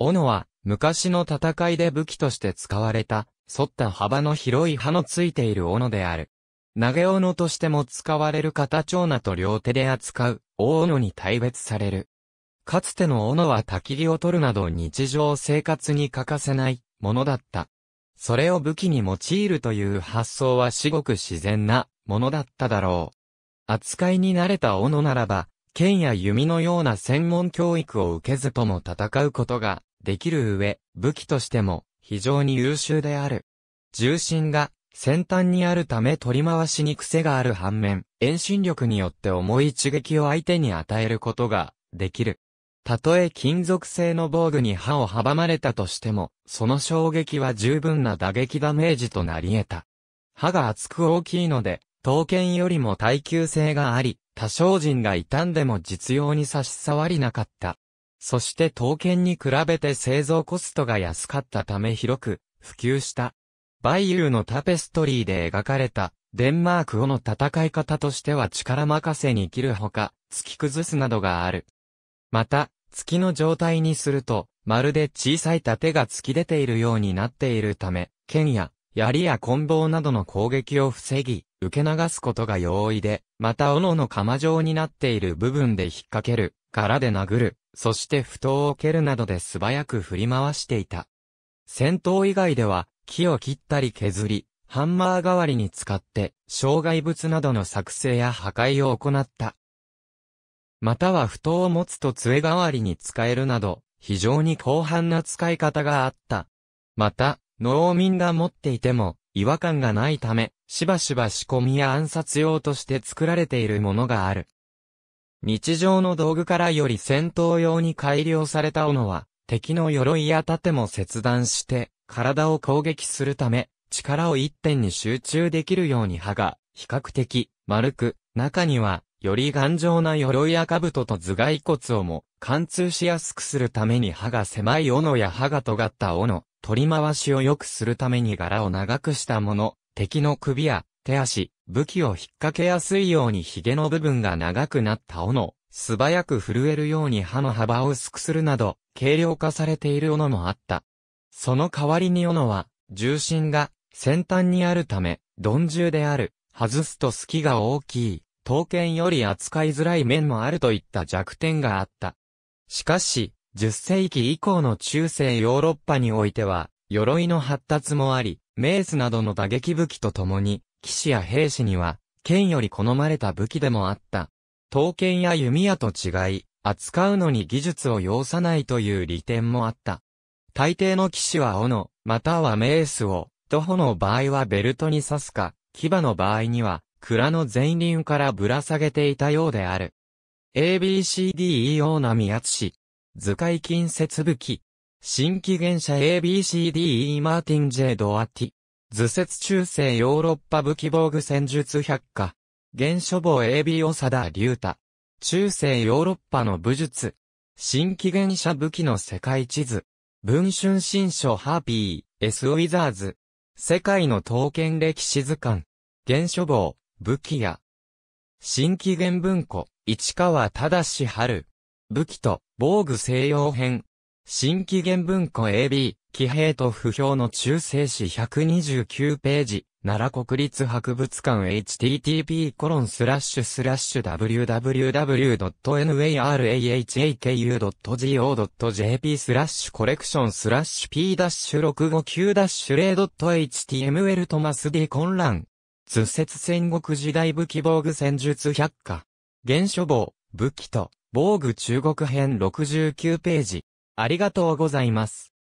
斧は、昔の戦いで武器として使われた、反った幅の広い刃のついている斧である。投げ斧としても使われる片長なと両手で扱う、大斧に大別される。かつての斧は焚き火を取るなど日常生活に欠かせないものだった。それを武器に用いるという発想は至極自然なものだっただろう。扱いに慣れた斧ならば、剣や弓のような専門教育を受けずとも戦うことができる上、武器としても非常に優秀である。重心が先端にあるため取り回しに癖がある反面、遠心力によって重い一撃を相手に与えることができる。たとえ金属製の防具に刃を阻まれたとしても、その衝撃は十分な打撃ダメージとなり得た。刃が厚く大きいので、刀剣よりも耐久性があり、多少人が傷んでも実用に差し障りなかった。そして刀剣に比べて製造コストが安かったため広く普及した。バイユーのタペストリーで描かれたデンマークをの戦い方としては力任せに切るほか、突き崩すなどがある。また、月の状態にすると、まるで小さい盾が突き出ているようになっているため、剣や、槍や棍棒などの攻撃を防ぎ、受け流すことが容易で、また斧の釜状になっている部分で引っ掛ける、殻で殴る、そして不当を蹴るなどで素早く振り回していた。戦闘以外では、木を切ったり削り、ハンマー代わりに使って、障害物などの作成や破壊を行った。または不当を持つと杖代わりに使えるなど、非常に広範な使い方があった。また、農民が持っていても、違和感がないため、しばしば仕込みや暗殺用として作られているものがある。日常の道具からより戦闘用に改良された斧は、敵の鎧や盾も切断して、体を攻撃するため、力を一点に集中できるように刃が、比較的、丸く、中には、より頑丈な鎧や兜と頭蓋骨をも、貫通しやすくするために刃が狭い斧や刃が尖った斧、取り回しを良くするために柄を長くしたもの、敵の首や手足、武器を引っ掛けやすいように髭の部分が長くなった斧、素早く震えるように刃の幅を薄くするなど、軽量化されている斧もあった。その代わりに斧は、重心が先端にあるため、鈍重である、外すと隙が大きい、刀剣より扱いづらい面もあるといった弱点があった。しかし、10世紀以降の中世ヨーロッパにおいては、鎧の発達もあり、メースなどの打撃武器とともに、騎士や兵士には、剣より好まれた武器でもあった。刀剣や弓矢と違い、扱うのに技術を要さないという利点もあった。大抵の騎士は斧、またはメースを、徒歩の場合はベルトに刺すか、牙の場合には、蔵の前輪からぶら下げていたようである。ABCDEO な厚津図解近接武器。新紀元社 ABCDE マーティン J ドアティ。図説中世ヨーロッパ武器防具戦術百科。原書房 AB 長ュ龍太。中世ヨーロッパの武術。新紀元社武器の世界地図。文春新書ハーピー、S ウィザーズ。世界の刀剣歴史図鑑。原書房、武器屋。新紀元文庫、市川正春。武器と、防具西洋編。新紀元文庫 AB、騎兵と不評の中世史129ページ、奈良国立博物館 http コロンスラッシュスラッシュ www.narahku.go.jp スラッシュコレクションスラッシュ p-659-0.html トマス D 混乱。図説戦国時代武器防具戦術百科。原書房、武器と。防具中国編69ページ。ありがとうございます。